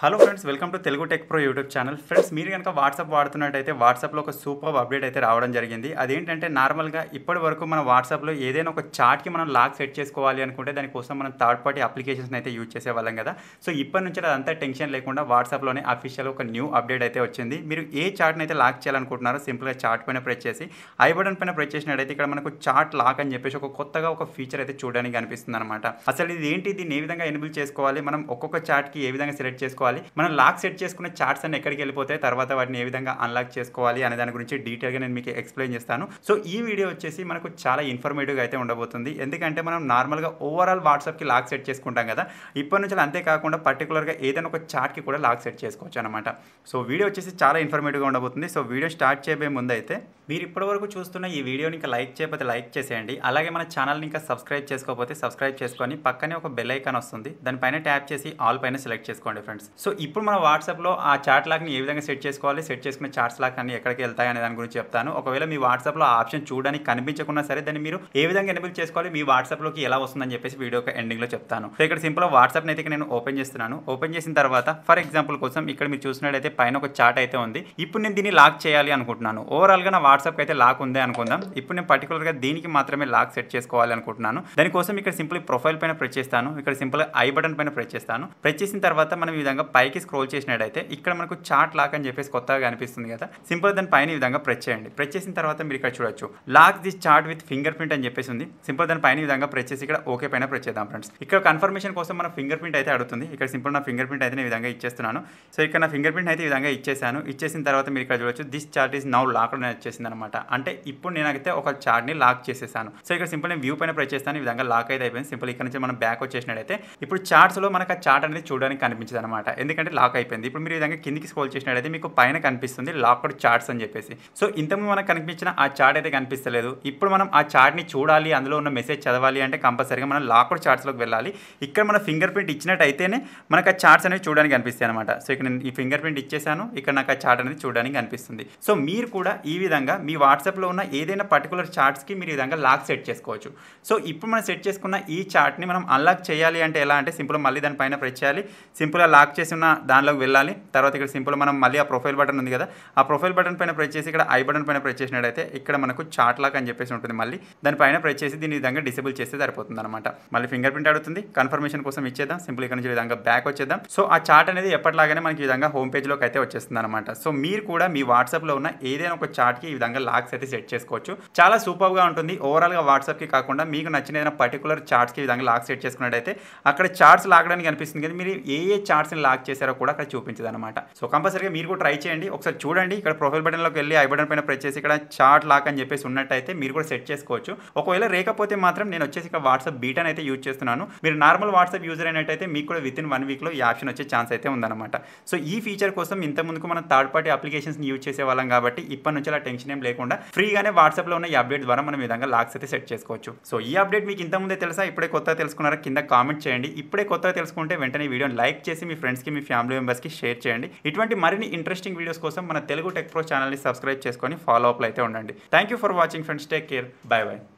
hello friends welcome to Telugu tech pro YouTube channel friends మీరు కనుక WhatsApp వాడుతున్నట్టయితే వాట్సాప్లో ఒక సూపర్ అప్డేట్ అయితే రావడం జరిగింది అదేంటంటే నార్మల్గా ఇప్పటి వరకు మన వాట్సాప్లో ఏదైనా ఒక చాట్కి మనం లాక్ సెట్ చేసుకోవాలి అనుకుంటే దానికోసం మనం థర్డ్ పార్టీ అప్లికేషన్స్ అయితే యూజ్ చేసేవాళ్ళం కదా సో ఇప్పటి నుంచి అదంతా టెన్షన్ లేకుండా వాట్సాప్లోనే అఫీషియల్ ఒక న్యూ అప్డేట్ అయితే వచ్చింది మీరు ఏ చాట్ని అయితే లాక్ చేయాలనుకుంటున్నారో సింపుల్గా చాట్ పైన ప్రెస్ చేసి ఐ బటన్ పైన ప్రెస్ చేసినట్టయితే ఇక్కడ మనకు చాట్ లాక్ అని చెప్పేసి ఒక కొత్తగా ఒక ఫీచర్ అయితే చూడడానికి అనిపిస్తుంది అనమాట అసలు ఇది ఏంటి దీన్ని ఏ విధంగా ఎనిబుల్ చేసుకోవాలి మనం ఒక్కొక్క చాట్కి ఏ విధంగా సెలెక్ట్ చేసుకోవాలి చేసుకోవాలి మనం లాక్ సెట్ చేసుకున్న చార్ట్స్ అన్ని ఎక్కడికి వెళ్ళిపోతాయి తర్వాత వాటిని ఏ విధంగా అన్లాక్ చేసుకోవాలి అనే దాని గురించి డీటెయిల్గా నేను మీకు ఎక్స్ప్లెయిన్ చేస్తాను సో ఈ వీడియో వచ్చేసి మనకు చాలా ఇన్ఫర్మేటివ్గా అయితే ఉండబోతుంది ఎందుకంటే మనం నార్మల్గా ఓవరాల్ వాట్సాప్కి లాక్ సెట్ చేసుకుంటాం కదా ఇప్పటి నుంచి అంతేకాకుండా పర్టికులర్గా ఏదైనా ఒక చార్ట్కి కూడా లాక్ సెట్ చేసుకోవచ్చు అనమాట సో వీడియో వచ్చేసి చాలా ఇన్ఫర్మేటివ్గా ఉండబోతుంది సో వీడియో స్టార్ట్ చేయబోయే ముందు అయితే మీరు ఇప్పటివరకు చూస్తున్న ఈ వీడియోని ఇంకా లైక్ చేయకపోతే లైక్ చేసేయండి అలాగే మన ఛానల్ని ఇంకా సబ్స్క్రైబ్ చేసుకోకపోతే సబ్స్క్రైబ్ చేసుకొని పక్కనే ఒక బెల్ ఐకాన్ వస్తుంది దానిపైన ట్యాప్ చేసి ఆల్ పైన సెలెక్ట్ చేసుకోండి ఫ్రెండ్స్ సో ఇప్పుడు మన వాట్సాప్లో ఆ చాట్ లాక్ని ఏ విధంగా సెట్ చేసుకోవాలి సెట్ చేసుకునే చాట్స్ లాక్ అన్ని ఎక్కడికి వెళ్తాయి అనే దాని గురించి చెప్తాను ఒకవేళ మీ వాట్సాప్లో ఆ ఆప్షన్ చూడడానికి కనిపించకుండా సరే దాన్ని మీరు ఏ విధంగా ఎనబుల్ చేసుకోవాలి మీ వాట్సాప్లోకి ఎలా వస్తుందని చెప్పేసి వీడియో ఎండింగ్లో చెప్తాను సో ఇక్కడ సింపుల్గా వాట్సాప్ని అయితే నేను ఓపెన్ చేస్తున్నాను ఓపెన్ చేసిన తర్వాత ఫర్ ఎగ్జాంపుల్ కోసం ఇక్కడ మీరు చూసినట్టయితే పైన ఒక చాట్ అయితే ఉంది ఇప్పుడు నేను దీన్ని లాక్ చేయాలి అనుకుంటున్నాను ఓవరాల్గా నా వాట్సాప్కి అయితే లాక్ ఉంది అనుకుందాం ఇప్పుడు నేను పర్టికులర్గా దీనికి మాత్రమే లాక్ సెట్ చేసుకోవాలి అనుకుంటున్నాను దానికోసం ఇక్కడ సింపుల్ ప్రొఫైల్ పైన ప్రెస్ చేస్తాను ఇక్కడ సింపుల్ ఐ బటన్ పైన ప్రెస్ చేస్తాను ప్రెస్ చేసిన తర్వాత మనం ఈ విధంగా పైకి స్క్రోల్ చేసినట్టయితే ఇక్కడ మనకు చార్ట్ లాక్ అని చెప్పేసి కొత్తగా కనిపిస్తుంది కదా సింపుల్ దాని పైన ఈ విధంగా ప్రెస్ చేయండి ప్రెస్ చేసిన తర్వాత మీరు ఇక్కడ చూడొచ్చు lock this chat with finger print అని చెప్పేసి ఉంది సింపుల్ దాని పైన విధంగా ప్రెస్ చేసి ఇక్కడ ఓకే పైన ప్రెస్ చేద్దాం ఫ్రెండ్స్ ఇక్కడ కన్ఫర్మేషన్ కోసం మన ఫింగర్ ప్రింట్ అయితే అడుగుతుంది ఇక్కడ సింపుల్ నా ఫింగర్ ప్రింట్ అయితే నేను విధంగా ఇచ్చేస్తున్నాను సో ఇక్కడ నా ఫింగర్ ప్రింట్ అయితే ఈ విధంగా ఇచ్చేసాను ఇచ్చేసిన తర్వాత మీరు ఇక్కడ చూడొచ్చు this chat is now lock అని వచ్చేసింది అనమాట అంటే ఇప్పుడు నేనైతే ఒక చార్ట్ని లాక్ చేసేసాను సో ఇక్కడ సింపుల్ నేను వ్యూ పైన ప్రెస్ చేస్తాను ఈ విధంగా లాక్ అయితే అయిపోయింది సింపుల్ ఇక్కడ నుంచి మనం బ్యాక్ వచ్చేసినట్టయితే ఇప్పుడు లో మనకు ఆ చార్ట్ అనేది చూడడానికి కనిపించదు అనమాట ఎందుకంటే లాక్ అయిపోయింది ఇప్పుడు మీరు విధంగా కిందికి స్కోల్ చేసినట్లయితే మీకు పైన కనిపిస్తుంది లాక్డ్ చార్ట్స్ అని చెప్పేసి సో ఇంతకుముందు మనకు కనిపించిన ఆ చార్ట్ అయితే కనిపిస్తలేదు ఇప్పుడు మనం ఆ చార్ట్ని చూడాలి అందులో ఉన్న మెసేజ్ చదవాలి అంటే కంపల్సరీగా మనం లాక్డ్ చార్ట్స్లోకి వెళ్ళాలి ఇక్కడ మన ఫింగర్ ప్రింట్ ఇచ్చినట్టయితేనే మనకు ఆ చార్ట్స్ అనేవి చూడడానికి కనిపిస్తాయి అనమాట సో ఇక్కడ నేను ఈ ఫింగర్ ప్రింట్ ఇచ్చేసాను ఇక్కడ నాకు ఆ చార్ట్ అనేది చూడడానికి కనిపిస్తుంది సో మీరు కూడా ఈ విధంగా మీ వాట్సాప్లో ఉన్న ఏదైనా పర్టికులర్ చార్ట్స్కి మీరు ఈ విధంగా లాక్ సెట్ చేసుకోవచ్చు సో ఇప్పుడు మనం సెట్ చేసుకున్న ఈ చార్ట్ని మనం అన్లాక్ చేయాలి అంటే ఎలా అంటే సింపుల్ మళ్ళీ దానిపైన ప్రెస్ చేయాలి సింపుల్గా లాక్ చేసి చేసి ఉన్న దానిలోకి వెళ్ళాలి తర్వాత ఇక్కడ సింపుల్ మనం మళ్ళీ ఆ ప్రొఫైల్ బటన్ ఉంది కదా ఆ ప్రొఫైల్ బటన్ పైన ప్రెస్ చేసి ఇక్కడ ఐ బటన్ పైన ప్రెస్ చేసినట్టయితే ఇక్కడ మనకు చాట్ లాక్ అని చెప్పేసి ఉంటుంది మళ్ళీ దానిపైన ప్రెస్ చేసి దీని విధంగా డిసేబుల్ చేస్తే సరిపోతుంది అనమాట మళ్ళీ ఫింగర్ ప్రింట్ అడుగుతుంది కన్ఫర్మేషన్ కోసం ఇచ్చేద్దాం సింపుల్ ఇక్కడ నుంచి విధంగా బ్యాక్ వచ్చేద్దాం సో ఆ చాట్ అనేది ఎప్పటిలాగానే మనకి విధంగా హోమ్ పేజ్లోకి అయితే వచ్చేస్తుంది అనమాట సో మీరు కూడా మీ వాట్సాప్లో ఉన్న ఏదైనా ఒక చాట్కి ఈ విధంగా లాక్స్ అయితే సెట్ చేసుకోవచ్చు చాలా సూపర్గా ఉంటుంది ఓవరాల్గా వాట్సాప్కి కాకుండా మీకు నచ్చిన ఏదైనా పర్టికులర్ చార్ట్స్కి విధంగా లాక్ సెట్ చేసుకున్నట్టయితే అక్కడ చార్ట్స్ లాగడానికి అనిపిస్తుంది కానీ మీరు ఏ ఏ చార్ట్స్ని లాక్ చేశారో కూడా అక్కడ చూపించదు అనమాట సో కంపల్సరీగా మీరు కూడా ట్రై చేయండి ఒకసారి చూడండి ఇక్కడ ప్రొఫైల్ బటన్లోకి వెళ్ళి ఐ బటన్ పైన ప్రెస్ చేసి ఇక్కడ చార్ట్ లాక్ అని చెప్పేసి ఉన్నట్టయితే మీరు కూడా సెట్ చేసుకోవచ్చు ఒకవేళ రేకపోతే మాత్రం నేను వచ్చేసి ఇక్కడ వాట్సాప్ బీటన్ అయితే యూజ్ చేస్తున్నాను మీరు నార్మల్ వాట్సాప్ యూజర్ అయినట్టయితే మీకు కూడా విత్ ఇన్ వన్ వీక్లో ఈ ఆప్షన్ వచ్చే ఛాన్స్ అయితే ఉందన్నమాట సో ఈ ఫీచర్ కోసం ఇంతకుముందుకు మనం థర్డ్ పార్టీ అప్లికేషన్స్ని యూజ్ చేసే వాళ్ళం కాబట్టి ఇప్పటి నుంచి అలా టెన్షన్ ఏం లేకుండా ఫ్రీగానే వాట్సాప్లో ఉన్న ఈ అప్డేట్ ద్వారా మనం విధంగా లాక్స్ అయితే సెట్ చేసుకోవచ్చు సో ఈ అప్డేట్ మీకు ఇంతకుముందే తెలుసా ఇప్పుడే కొత్తగా తెలుసుకున్నారా కింద కామెంట్ చేయండి ఇప్పుడే కొత్తగా తెలుసుకుంటే వెంటనే వీడియోని లైక్ చేసి మీ ఫ్రెండ్స్ ఫ్రెండ్స్కి మీ ఫ్యామిలీ మెంబర్స్కి షేర్ చేయండి ఇటువంటి మరిన్ని ఇంట్రెస్టింగ్ వీడియోస్ కోసం మన తెలుగు టెక్ ప్రో ఛానల్ని సబ్స్క్రైబ్ చేసుకొని ఫాలో అప్లు అయితే ఉండండి thank you for watching friends take care bye bye